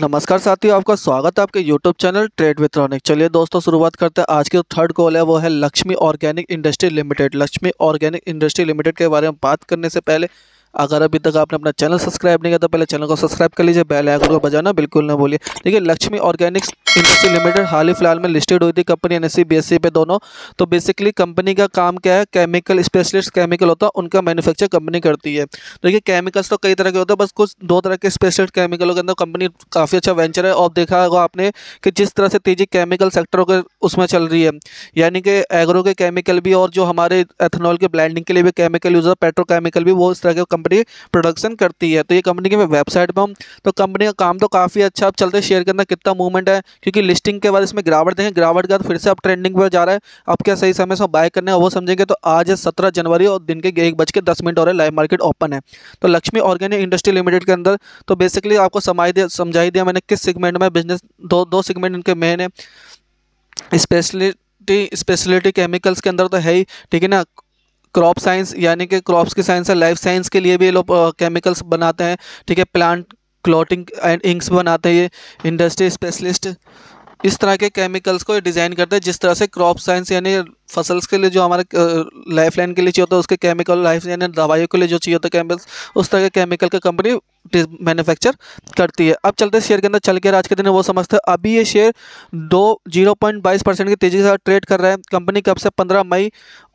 नमस्कार साथियों आपका स्वागत है आपके YouTube चैनल ट्रेड विथ चलिए दोस्तों शुरुआत करते हैं आज की जो थर्ड कॉल है वो है Laxmi organic industry limited Laxmi organic industry limited के बारे में बात करने से पहले अगर अभी तक आपने अपना चैनल सब्सक्राइब नहीं किया तो पहले चैनल को सब्सक्राइब कर लीजिए बेल आइकन को बजाना बिल्कुल ना बोलिए देखिए लक्ष्मी ऑर्गेनिक्स इंडस्ट्री लिमिटेड हाल ही फिलहाल में लिस्टेड हुई थी कंपनी एन एस पे दोनों तो बेसिकली कंपनी का काम क्या है केमिकल स्पेशलिस्ट केमिकल होता है उनका मैन्युफैक्चर कंपनी करती है तो देखिए केमिकल्स तो कई तरह के होते हैं बस कुछ दो तरह के स्पेशलिस्ट केमिकलों के अंदर कंपनी काफ़ी अच्छा वेंचर है और देखा होगा आपने कि जिस तरह से तेजी केमिकल सेक्टरों के उसमें चल रही है यानी कि एग्रो के केमिकल भी और जो हमारे एथेनॉल के ब्लैंडिंग के लिए भी केमिकल यूज़ है पेट्रोकेमिकल भी वो इस तरह के कंपनी प्रोडक्शन करती है तो ये कंपनी की वेबसाइट पर हम तो कंपनी का काम तो काफ़ी अच्छा अब चलते शेयर के अंदर कितना मूवमेंट है क्योंकि लिस्टिंग के बाद इसमें गिरावट देखें गिरावट का तो फिर से आप ट्रेंडिंग पर जा रहा है अब क्या सही समय से बाय करने वो समझेंगे तो आज है सत्रह जनवरी और दिन के एक बज के दस मिनट और लाइव मार्केट ओपन है तो लक्ष्मी ऑर्गेनिक इंडस्ट्री लिमिटेड के अंदर तो बेसिकली आपको समाई दिया समझाई दिया मैंने किस सेगमेंट में बिजनेस दो दो सेगमेंट इनके मेन है स्पेशलिटी स्पेशलिटी केमिकल्स के अंदर तो है ही ठीक है ना क्रॉप साइंस यानी कि क्रॉप्स की साइंस है लाइफ साइंस के लिए भी ये लोग केमिकल्स बनाते हैं ठीक है प्लांट क्लॉटिंग एंड इंक्स बनाते हैं ये इंडस्ट्री स्पेशलिस्ट इस तरह के केमिकल्स को डिज़ाइन करते हैं जिस तरह से क्रॉप साइंस यानी फसल्स के लिए जो हमारे लाइफ लाइन के लिए चाहिए होता है उसके केमिकल लाइफ यानी दवाइयों के लिए जो चाहिए होता है केमिकल्स उस तरह के केमिकल का कंपनी मैन्युफैक्चर करती है अब चलते हैं शेयर के अंदर चल के आज के दिन वो समझते हैं अभी ये शेयर दो जीरो पॉइंट बाईस परसेंट की तेज़ी के साथ ट्रेड कर रहा है कंपनी कब से पंद्रह मई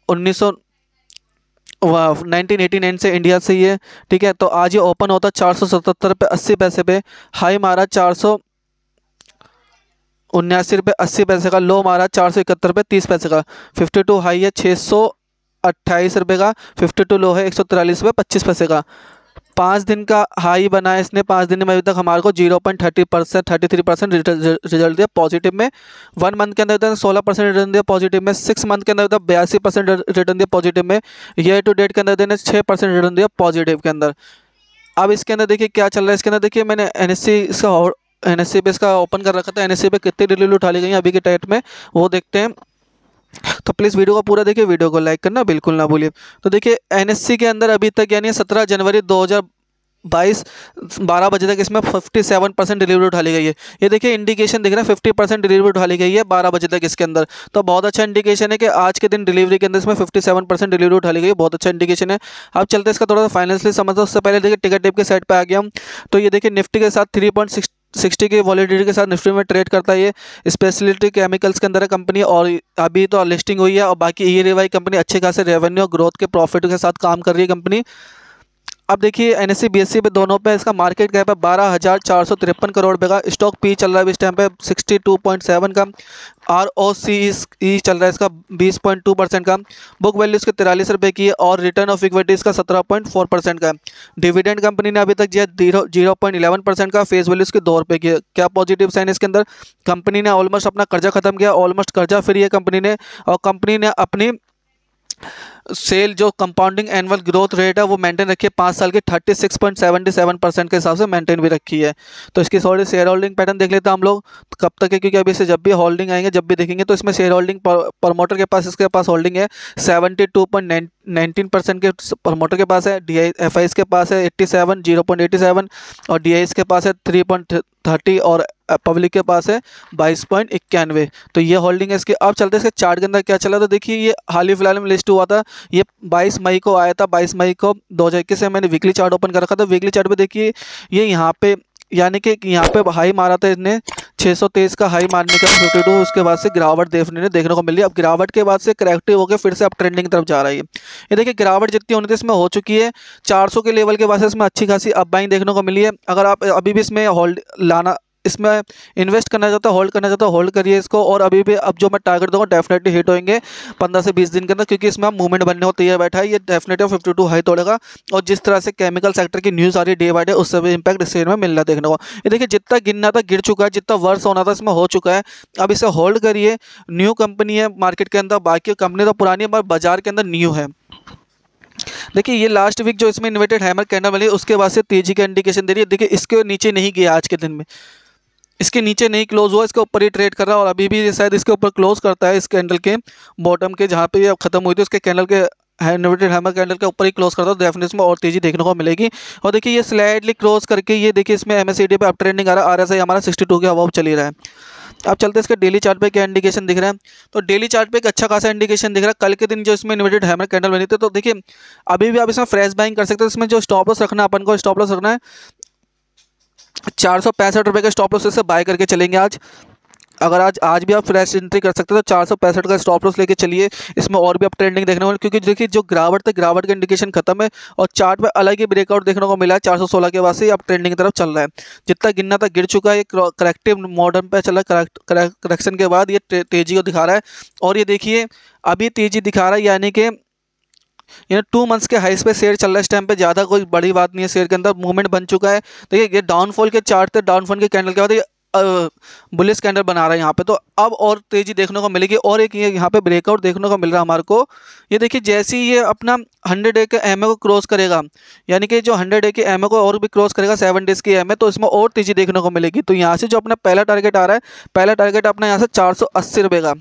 उन्नीस सौ नाइनटीन से इंडिया से ही है ठीक है तो आज ये ओपन होता चार सौ सतहत्तर पे अस्सी पैसे पे हाई मारा चार सौ उन्यासी रुपये अस्सी पैसे का लो मारा चार सौ इकहत्तर रुपये तीस पैसे का फिफ्टी टू हाई है छः सौ अट्ठाईस रुपये का फिफ्टी टू लो है एक सौ तिरालीस रुपये पच्चीस पैसे का पाँच दिन का हाई बना है इसने पाँच दिन में अभी तक हमारे को zero point thirty percent thirty three percent result दिया पॉजिटिव में वन मंथ के अंदर तो सोलह परसेंट रिटर्न दिया पॉजिटिव में सिक्स मंथ के अंदर तो बयासी परसेंट रिटर्न दिया पॉजिटिव में ईयर टू डेट के अंदर देने तो छः परसेंट रिटर्न दिया पॉजिटिव के अंदर अब इसके अंदर देखिए क्या चल रहा है इसके अंदर देखिए मैंने एन इसका एन पे इसका ओपन कर रखा था एन पे कितनी डिलीवरी उठा ली गई अभी के डेट में वो देखते हैं तो प्लीज़ वीडियो को पूरा देखिए वीडियो को लाइक करना बिल्कुल ना भूलिए तो देखिए एनएससी के अंदर अभी तक यानी सत्रह जनवरी 2022 बारह बजे तक इसमें 57 परसेंट डिलीवरी उठाली गई है ये देखिए इंडिकेशन दिख रहा है 50 परसेंट डिलीवरी उठाई गई है 12 बजे तक इसके अंदर तो बहुत अच्छा इंडिकेशन है कि आज के दिन डिलीवरी के अंदर इसमें 57 परसेंट डिलीवरी उठाली गई है बहुत अच्छा इंडिकेशन है अब चलते इसका थोड़ा सा फाइनेंसली समझते हैं उससे पहले देखिए टिकट टेप के साइड पर आ गया हम तो ये देखिए निफ्टी के साथ थ्री सिक्सटी की वॉलिडिटी के साथ निफ्टी में ट्रेड करता है ये स्पेशलिटी केमिकल्स के अंदर है कंपनी और अभी तो लिस्टिंग हुई है और बाकी ई रिवाई कंपनी अच्छे खासे रेवेन्यू और ग्रोथ के प्रॉफिट के साथ काम कर रही है कंपनी अब देखिए एन एस e, e पे दोनों पे इसका मार्केट कैप है बारह हज़ार चार सौ तिरपन करोड़ रुपये का स्टॉक पी चल रहा है इस टाइम पे सिक्सटी टू पॉइंट सेवन का आर ओ सी ई चल रहा है इसका बीस पॉइंट टू परसेंट का बुक वैल्यू इसके तिरालीस रुपये की है और रिटर्न ऑफ इक्विटी इसका सत्रह पॉइंट फोर परसेंट का डिविडेंड कंपनी ने अभी तक दिया जीरो पॉइंट इलेवन परसेंट का फेस वैल्यू इसके दो रुपये की है क्या पॉजिटिव साइन इसके अंदर कंपनी ने ऑलमोस्ट अपना कर्जा खत्म किया ऑलमोस्ट कर्जा फ्री है कंपनी ने और कंपनी ने अपनी सेल जो कंपाउंडिंग एनुअल ग्रोथ रेट है वो मेंटेन रखी है पाँच साल के thirty six point seven percent के हिसाब से मेंटेन भी रखी है तो इसकी सॉरी शेयर होल्डिंग पैटर्न देख लेते हैं हम लोग कब तक है क्योंकि अभी से जब भी होल्डिंग आएंगे जब भी देखेंगे तो इसमें शेयर होल्डिंग प्रमोटर के पास इसके पास होल्डिंग है seventy two point nineteen percent के प्रमोटर के पास है डी आई एफ आईज के पास है eighty seven zero point eighty seven और डी एस के पास है थ्री पॉइंट थर्टी और पब्लिक के पास है बाईस पॉइंट इक्यानवे तो ये होल्डिंग है इसके अब चलते हैं इसके चार्ट के अंदर क्या चला तो देखिए ये हाल ही फिलहाल में लिस्ट हुआ था ये 22 मई को आया था 22 मई को 2021 से मैंने वीकली चार्ट ओपन कर रखा था वीकली तो चार्ट पे देखिए ये यहाँ पे यानी कि यहाँ पे हाई मारा था इसने 623 का हाई मारने का टू उसके बाद से गिरावट देखने देखने को मिली अब गिरावट के बाद से करेक्टिव होकर फिर से अब ट्रेंडिंग की तरफ जा रही है ये देखिए गिरावट जितनी होनी थी इसमें हो चुकी है 400 के लेवल के बाद से इसमें अच्छी खासी अब बाइंग देखने को मिली है अगर आप अभी भी इसमें होल्ड लाना इसमें इन्वेस्ट करना चाहता है होल्ड करना चाहता है होल्ड करिए इसको और अभी भी अब जो मैं टारगेट दूंगा डेफिनेटली हिट होंगे पंद्रह से बीस दिन के अंदर क्योंकि इसमें हम मूवमेंट बनने को तैयार बैठा है ये डेफिनेटली फिफ्टी टू हाई तोड़ेगा और जिस तरह से केमिकल सेक्टर की न्यूज़ आ रही है डे बाई डे उससे भी इम्पैक्ट इस में मिल रहा देखने को ये देखिए जितना गिरना था गिर चुका है जितना वर्ष होना था इसमें हो चुका है अब इसे होल्ड करिए न्यू कंपनी है मार्केट के अंदर बाकी कंपनी तो पुरानी है बाजार के अंदर न्यू है देखिए ये लास्ट वीक जो इसमें इन्वर्टेड हैमर कैंडल बनी उसके बाद से तेजी का इंडिकेशन दे रही है देखिए इसके नीचे नहीं गया आज के दिन में इसके नीचे नहीं क्लोज हुआ इसके ऊपर ही ट्रेड कर रहा है और अभी भी शायद इसके ऊपर क्लोज करता है इस कैंडल के बॉटम के जहाँ पे ये ख़त्म हुई थी उसके कैंडल के इन्वर्टेड हैमर कैंडल के ऊपर ही क्लोज करता है डेफिनेट तो में और तेजी देखने को मिलेगी और देखिए ये स्लाइडली क्लोज करके ये देखिए इसमें एम एस पर अप ट्रेंडिंग आ रहा है आर एस आई हमारा सिक्सटी टू के अब चली रहा है अब चलते हैं इसके डेली चार्ट पे क्या इंडिकेशन दिख रहा है तो डेली चार्ट पे एक अच्छा खासा इंडिकेशन दिख रहा है कल के दिन जो इसमें इन्वर्टेड हैमर कैंडल बनी थी तो देखिए अभी भी आप इसमें फ्रेश बाइंग कर सकते हैं इसमें जो स्टॉप लॉस रखना अपन को स्टॉप लॉस रखना है चार सौ पैंसठ रुपये का स्टॉप लॉस इससे बाय करके चलेंगे आज अगर आज आज भी आप फ्रेश एंट्री कर सकते हो तो चार सौ पैंसठ का स्टॉप लॉस लेके चलिए इसमें और भी आप ट्रेंडिंग देखने को क्योंकि देखिए जो गिरावट थे गिरावट का इंडिकेशन खत्म है और चार्ट में अलग ही ब्रेकआउट देखने को मिला है चार सौ सोलह के बाद से आप ट्रेंडिंग की तरफ चल रहा है जितना गिरना था गिर चुका है ये करेक्टिव मॉडर्न पर चला करेक्शन के बाद ये तेजी को दिखा रहा है और ये देखिए अभी तेजी दिखा रहा है यानी कि यानी टू मंथ्स के हाइस पे शेयर चल रहा है इस टाइम पे ज़्यादा कोई बड़ी बात नहीं है शेयर के अंदर मूवमेंट बन चुका है देखिए तो ये डाउनफॉल के चार्ट थे डाउनफॉल के कैंडल के बाद ये बुलिस कैंडल बना रहा है यहाँ पे तो अब और तेज़ी देखने को मिलेगी और एक ये यहाँ पे ब्रेकआउट देखने को मिल रहा है हमारे को ये देखिए जैसे ही ये अपना हंड्रेड डे के एम को क्रॉस करेगा यानी कि जो हंड्रेड डे के एम को और भी क्रॉस करेगा सेवन डेज़ की एम तो इसमें और तेज़ी देखने को मिलेगी तो यहाँ से जो अपना पहला टारगेट आ रहा है पहला टारगेट अपना यहाँ से चार सौ का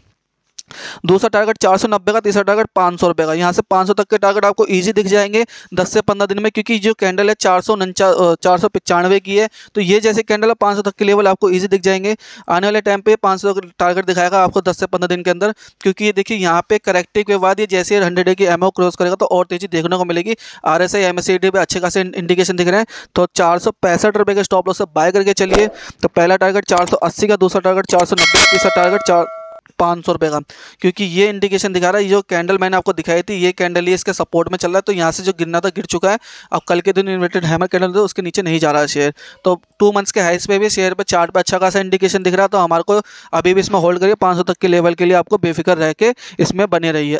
दूसरा टारगेट चार सौ नब्बे का तीसरा टारगेट पाँच सौ रुपये का यहाँ से पाँच सौ तक के टारगेट आपको ईजी दिख जाएंगे दस से पंद्रह दिन में क्योंकि जो कैंडल है चार सौ चार सौ पचानवे की है तो ये जैसे कैंडल है पाँच सौ तक के लेवल आपको ईजी दिख जाएंगे आने वाले टाइम पे पाँच सौ टारगेट दिखाएगा आपको दस से पंद्रह दिन के अंदर क्योंकि ये देखिए यहाँ पे करेक्टिव के बाद ये जैसे हंड्रेड ए की एम क्रॉस करेगा तो और तेज़ी देखने को मिलेगी R S I M S D अच्छे खासे इंडिकेशन दिख रहे हैं तो चार सौ पैंसठ रुपये के स्टॉप लॉस से बाय करके चलिए तो पहला टारगेट चार सौ अस्सी का दूसरा टारगेट चार सौ नब्बे तीसरा टारगेट चार पाँच सौ रुपये का क्योंकि ये इंडिकेशन दिखा रहा है जो कैंडल मैंने आपको दिखाई थी ये कैंडल ये इसके सपोर्ट में चल रहा है तो यहाँ से जो गिरना था गिर चुका है अब कल के दिन इन्वर्टेड हैमर कैंडल था उसके नीचे नहीं जा रहा है शेयर तो टू मंथ्स के हाइस पे भी शेयर पर चार्ट पर अच्छा खासा इंडिकेशन दिख रहा है तो हमारे को अभी भी इसमें होल्ड करिए पाँच तक के लेवल के लिए आपको बेफिक्र रह के इसमें बने रही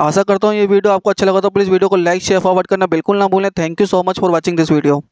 आशा करता हूँ ये वीडियो आपको अच्छा लगा तो प्लीज़ वीडियो को लाइक शेयर फॉरवर्ड करना बिल्कुल ना भूलें thank you so much for watching this video